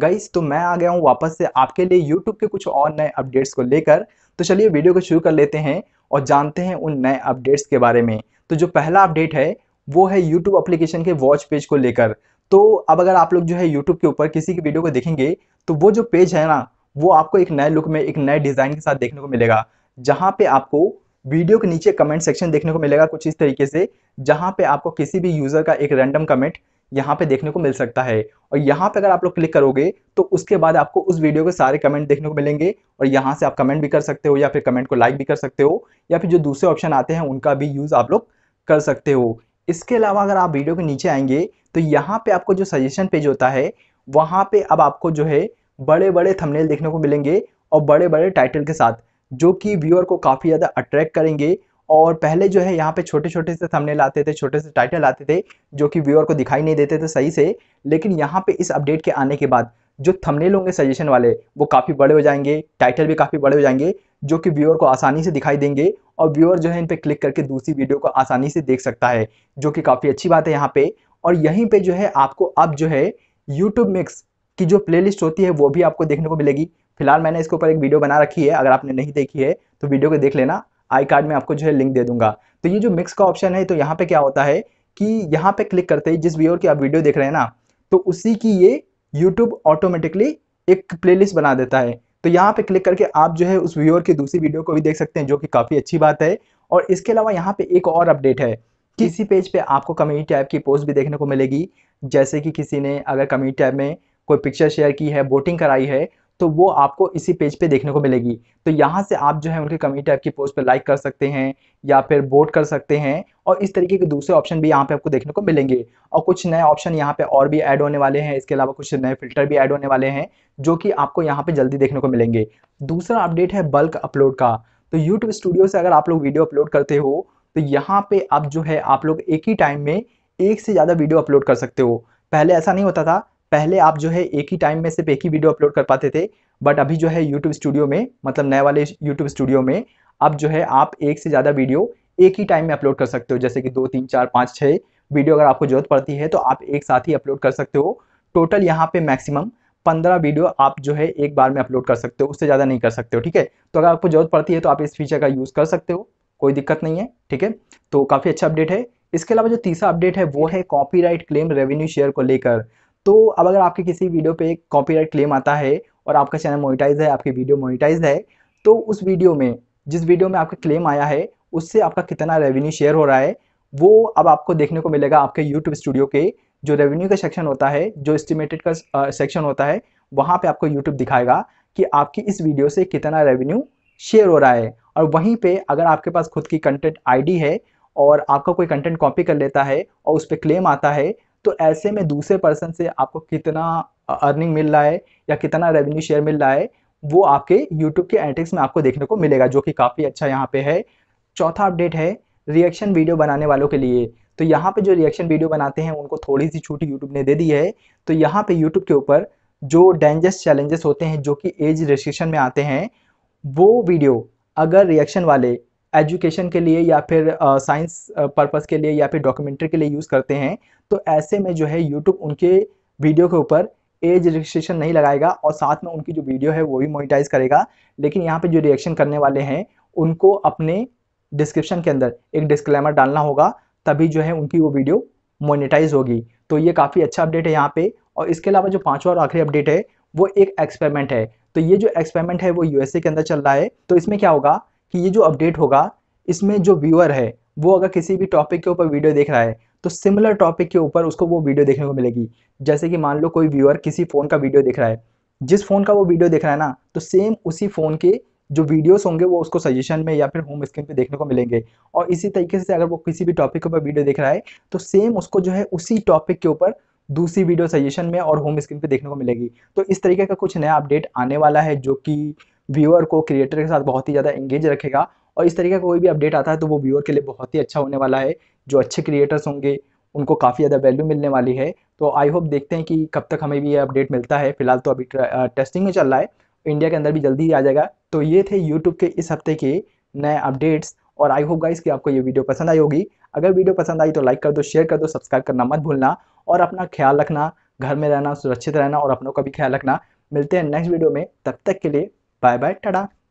guys तो मैं आ गया हूँ वापस से आपके लिए यूट्यूब के कुछ और नए अपडेट्स को लेकर तो चलिए वीडियो को शुरू कर लेते हैं और जानते हैं उन नए अपडेट्स के बारे में तो जो पहला अपडेट है वो है यूट्यूब अप्लीकेशन के वॉच पेज को लेकर तो अब अगर आप लोग जो है यूट्यूब के ऊपर किसी की वीडियो को देखेंगे तो वो जो पेज है ना वो आपको एक नए लुक में एक नए डिज़ाइन के साथ देखने को मिलेगा जहाँ पे आपको वीडियो के नीचे कमेंट सेक्शन देखने को मिलेगा कुछ इस तरीके से जहाँ पे आपको किसी भी यूज़र का एक रैंडम कमेंट यहाँ पे देखने को मिल सकता है और यहाँ पे अगर आप लोग क्लिक करोगे तो उसके बाद आपको उस वीडियो के सारे कमेंट देखने को मिलेंगे और यहाँ से आप कमेंट भी कर सकते हो या फिर कमेंट को लाइक भी कर सकते हो या फिर जो दूसरे ऑप्शन आते हैं उनका भी यूज़ आप लोग कर सकते हो इसके अलावा अगर आप वीडियो के नीचे आएंगे तो यहाँ पर आपको जो सजेशन पेज होता है वहाँ पर अब आपको जो है बड़े बड़े थमनेल देखने को मिलेंगे और बड़े बड़े टाइटल के साथ जो कि व्यूअर को काफ़ी ज़्यादा अट्रैक्ट करेंगे और पहले जो है यहाँ पे छोटे छोटे से थंबनेल आते थे छोटे से टाइटल आते थे जो कि व्यूअर को दिखाई नहीं देते थे सही से लेकिन यहाँ पे इस अपडेट के आने के बाद जो थंबनेल होंगे सजेशन वाले वो काफ़ी बड़े हो जाएंगे टाइटल भी काफ़ी बड़े हो जाएंगे जो कि व्यूअर को आसानी से दिखाई देंगे और व्यूअर जो है इन पर क्लिक करके दूसरी वीडियो को आसानी से देख सकता है जो कि काफ़ी अच्छी बात है यहाँ पर और यहीं पर जो है आपको अब जो है यूट्यूब मिक्स की जो प्ले होती है वो भी आपको देखने को मिलेगी फिलहाल मैंने इसके ऊपर एक वीडियो बना रखी है अगर आपने नहीं देखी है तो वीडियो को देख लेना आई कार्ड में आपको जो है लिंक दे दूंगा तो ये जो मिक्स का ऑप्शन है तो यहाँ पे क्या होता है कि यहाँ पे क्लिक करते ही जिस व्यूअर की आप वीडियो देख रहे हैं ना तो उसी की ये यूट्यूब ऑटोमेटिकली एक प्ले बना देता है तो यहाँ पे क्लिक करके आप जो है उस व्यूअर की दूसरी वीडियो को भी देख सकते हैं जो कि काफ़ी अच्छी बात है और इसके अलावा यहाँ पे एक और अपडेट है किसी पेज पे आपको कम्युनिटी टैब की पोस्ट भी देखने को मिलेगी जैसे कि किसी ने अगर कम्युनिटी टैब में कोई पिक्चर शेयर की है बोटिंग कराई है तो वो आपको इसी पेज पे देखने को मिलेगी तो यहाँ से आप जो है उनके कम्युनिटी टैब की पोस्ट पर लाइक कर सकते हैं या फिर वोट कर सकते हैं और इस तरीके के दूसरे ऑप्शन भी यहाँ पे आपको देखने को मिलेंगे और कुछ नए ऑप्शन यहाँ पे और भी ऐड होने वाले हैं इसके अलावा कुछ नए फिल्टर भी ऐड होने वाले हैं जो कि आपको यहाँ पे जल्दी देखने को मिलेंगे दूसरा अपडेट है बल्क अपलोड का तो यूट्यूब स्टूडियो से अगर आप लोग वीडियो अपलोड करते हो तो यहाँ पे आप जो है आप लोग एक ही टाइम में एक से ज़्यादा वीडियो अपलोड कर सकते हो पहले ऐसा नहीं होता था पहले आप जो है एक ही टाइम में सिर्फ एक ही वीडियो अपलोड कर पाते थे बट अभी जो है यूट्यूब स्टूडियो में मतलब नए वाले यूट्यूब स्टूडियो में अब जो है आप एक से ज़्यादा वीडियो एक ही टाइम में अपलोड कर सकते हो जैसे कि दो तीन चार पाँच छः वीडियो अगर आपको जरूरत पड़ती है तो आप एक साथ ही अपलोड कर सकते हो टोटल यहाँ पे मैक्सिमम पंद्रह वीडियो आप जो है एक बार में अपलोड कर सकते हो उससे ज़्यादा नहीं कर सकते हो ठीक है तो अगर आपको जरूरत पड़ती है तो आप इस फीचर का यूज़ कर सकते हो कोई दिक्कत नहीं है ठीक है तो काफ़ी अच्छा अपडेट है इसके अलावा जो तीसरा अपडेट है वो है कॉपीराइट क्लेम रेवेन्यू शेयर को लेकर तो अब अगर आपके किसी वीडियो पे कॉपीराइट क्लेम आता है और आपका चैनल मोनिटाइज है आपकी वीडियो मोनिटाइज है तो उस वीडियो में जिस वीडियो में आपका क्लेम आया है उससे आपका कितना रेवेन्यू शेयर हो रहा है वो अब आपको देखने को मिलेगा आपके यूट्यूब स्टूडियो के जो रेवेन्यू का सेक्शन होता है जो एस्टिमेटेड का सेक्शन होता है वहाँ पर आपको यूट्यूब दिखाएगा कि आपकी इस वीडियो से कितना रेवेन्यू शेयर हो रहा है और वहीं पे अगर आपके पास खुद की कंटेंट आईडी है और आपका कोई कंटेंट कॉपी कर लेता है और उस पर क्लेम आता है तो ऐसे में दूसरे पर्सन से आपको कितना अर्निंग मिल रहा है या कितना रेवेन्यू शेयर मिल रहा है वो आपके यूट्यूब के एंट्रिक्स में आपको देखने को मिलेगा जो कि काफ़ी अच्छा यहाँ पे है चौथा अपडेट है रिएक्शन वीडियो बनाने वालों के लिए तो यहाँ पे जो रिएक्शन वीडियो बनाते हैं उनको थोड़ी सी छूट यूट्यूब ने दे दी है तो यहाँ पे यूट्यूब के ऊपर जो डेंजरस चैलेंजेस होते हैं जो कि एज रेस्ट्रिक्शन में आते हैं वो वीडियो अगर रिएक्शन वाले एजुकेशन के लिए या फिर साइंस पर्पज़ के लिए या फिर डॉक्यूमेंट्री के लिए यूज़ करते हैं तो ऐसे में जो है यूट्यूब उनके वीडियो के ऊपर एज रजिस्ट्रेशन नहीं लगाएगा और साथ में उनकी जो वीडियो है वो भी मोनिटाइज करेगा लेकिन यहाँ पे जो रिएक्शन करने वाले हैं उनको अपने डिस्क्रिप्शन के अंदर एक डिस्क्लेमर डालना होगा तभी जो है उनकी वो वीडियो मोनिटाइज होगी तो ये काफ़ी अच्छा अपडेट है यहाँ पे और इसके अलावा जो पाँचवा और आखिरी अपडेट है वो एक एक्सपेरिमेंट है तो ये जो एक्सपेरिमेंट है वो यूएसए के अंदर चल रहा है तो इसमें क्या होगा कि ये जो अपडेट होगा इसमें जो व्यूअर है वो अगर किसी भी टॉपिक के ऊपर वीडियो देख रहा है तो सिमिलर टॉपिक के ऊपर उसको वो वीडियो देखने को मिलेगी जैसे कि मान लो कोई व्यूअर किसी फ़ोन का वीडियो देख रहा है जिस फ़ोन का वो वीडियो देख रहा है ना तो सेम उसी फ़ोन के जो वीडियोस होंगे वो उसको सजेशन में या फिर होम स्क्रीन पे देखने को मिलेंगे और इसी तरीके से अगर वो किसी भी टॉपिक के ऊपर वीडियो देख रहा है तो सेम उसको जो है उसी टॉपिक के ऊपर दूसरी वीडियो सजेशन में और होम स्क्रीन पे देखने को मिलेगी तो इस तरीके का कुछ नया अपडेट आने वाला है जो कि व्यूअर को क्रिएटर के साथ बहुत ही ज़्यादा एंगेज रखेगा और इस तरीके का कोई भी अपडेट आता है तो वो व्यूअर के लिए बहुत ही अच्छा होने वाला है जो अच्छे क्रिएटर्स होंगे उनको काफ़ी ज़्यादा वैल्यू मिलने वाली है तो आई होप देखते हैं कि कब तक हमें भी ये अपडेट मिलता है फिलहाल तो अभी टेस्टिंग में चल रहा है इंडिया के अंदर भी जल्दी ही आ जाएगा तो ये थे यूट्यूब के इस हफ्ते के नए अपडेट्स और आई होप गाइस कि आपको ये वीडियो पसंद आई होगी अगर वीडियो पसंद आई तो लाइक कर दो शेयर कर दो सब्सक्राइब करना मत भूलना और अपना ख्याल रखना घर में रहना सुरक्षित रहना और अपनों का भी ख्याल रखना मिलते हैं नेक्स्ट वीडियो में तब तक के लिए बाय बाय टाटा